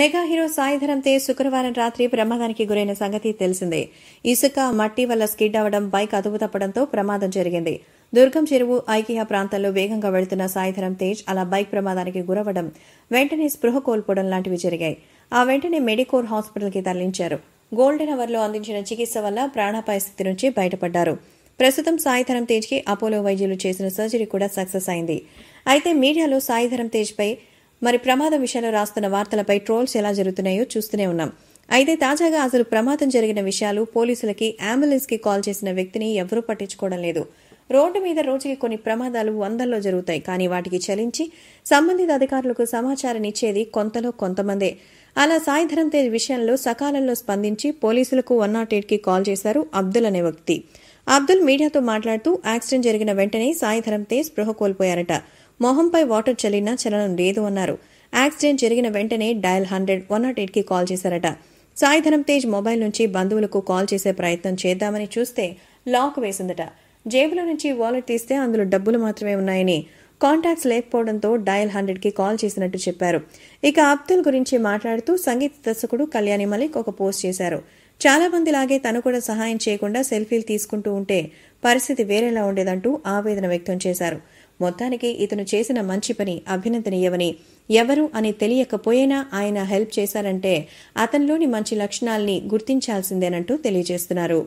mega hero Sai Dharam Tej శుక్రవారం రాత్రి ప్రమాదానికి గురైన సంగతి తెలిసిందే ఇసుక మట్టి వల్ల స్కిడ్ అవడం బైక్ అదుపు తప్పడంతో ప్రమాదం జరిగింది దుర్గం చెరువు ఐకియా ప్రాంతంలో వేగంగా వెళుతున్న సాయిధరం తేజ్ అలా బైక్ ప్రమాదానికి గురవడం వెంటనే స్పృహ కోల్పోవడం లాంటివి జరిగాయి ఆ వెంటనే మెడికోర్ హాస్పిటల్కి తరలించారు గోల్డెన్ అవర్లో అందించిన చికిత్స వల్ల ప్రాణాపాయ స్థితి నుంచి బయటపడ్డారు ప్రస్తుతం సాయిధరం తేజ్కి అపోలో వైద్యులు చేసిన సర్జరీ కూడా సక్సెస్ అయింది అయితే మీడియాలో సాయిధరం తేజ్పై పై మరి ప్రమాదం విషయంలో రాస్తున్న వార్తలపై ట్రోల్స్ ఎలా జరుగుతున్నాయో చూస్తూనే ఉన్నాం అయితే తాజాగా అసలు ప్రమాదం జరిగిన విషయాలు పోలీసులకి కి కాల్ చేసిన వ్యక్తిని ఎవరూ పట్టించుకోవడం లేదు రోడ్డు మీద రోజుకి కొన్ని ప్రమాదాలు వందల్లో జరుగుతాయి కానీ వాటికి చలించి సంబంధిత అధికారులకు సమాచారం ఇచ్చేది కొంతలో కొంతమందే అలా సాయిధరం తేజ్ విషయంలో సకాలంలో స్పందించి పోలీసులకు వన్ నాట్ ఎయిట్ కి కాల్ చేశారు అబ్దుల్ అనే వ్యక్తి అబ్దుల్ మీడియాతో మాట్లాడుతూ యాక్సిడెంట్ జరిగిన వెంటనే సాయిధరం తేజ్ స్పృహ కోల్పోయారట మొహంపై వాటర్ చల్లినా చలనం లేదు అన్నారు యాక్సిడెంట్ జరిగిన వెంటనే డయల్ హండ్రెడ్ వన్ నాట్ ఎయిట్కి కాల్ చేశారట సాయిధనం తేజ్ మొబైల్ నుంచి బంధువులకు కాల్ చేసే ప్రయత్నం చేద్దామని చూస్తే లాక్ వేసిందట జేబులో నుంచి వాలెట్ తీస్తే అందులో డబ్బులు మాత్రమే ఉన్నాయని కాంటాక్ట్స్ లేకపోవడంతో డయల్ హండ్రెడ్కి కాల్ చేసినట్టు చెప్పారు ఇక అబ్దుల్ గురించి మాట్లాడుతూ సంగీత దర్శకుడు కళ్యాణి మలిక్ ఒక పోస్ట్ చేశారు చాలా మందిలాగే తను కూడా సహాయం చేయకుండా సెల్ఫీలు తీసుకుంటూ ఉంటే పరిస్థితి వేరేలా ఉండేదంటూ ఆవేదన వ్యక్తం చేశారు మొత్తానికి ఇతను చేసిన మంచి పని అభినందనీయమని ఎవరు అని తెలియకపోయినా ఆయన హెల్ప్ చేశారంటే అతనిలోని మంచి లక్షణాల్ని గుర్తించాల్సిందేనంటూ తెలియజేస్తున్నారు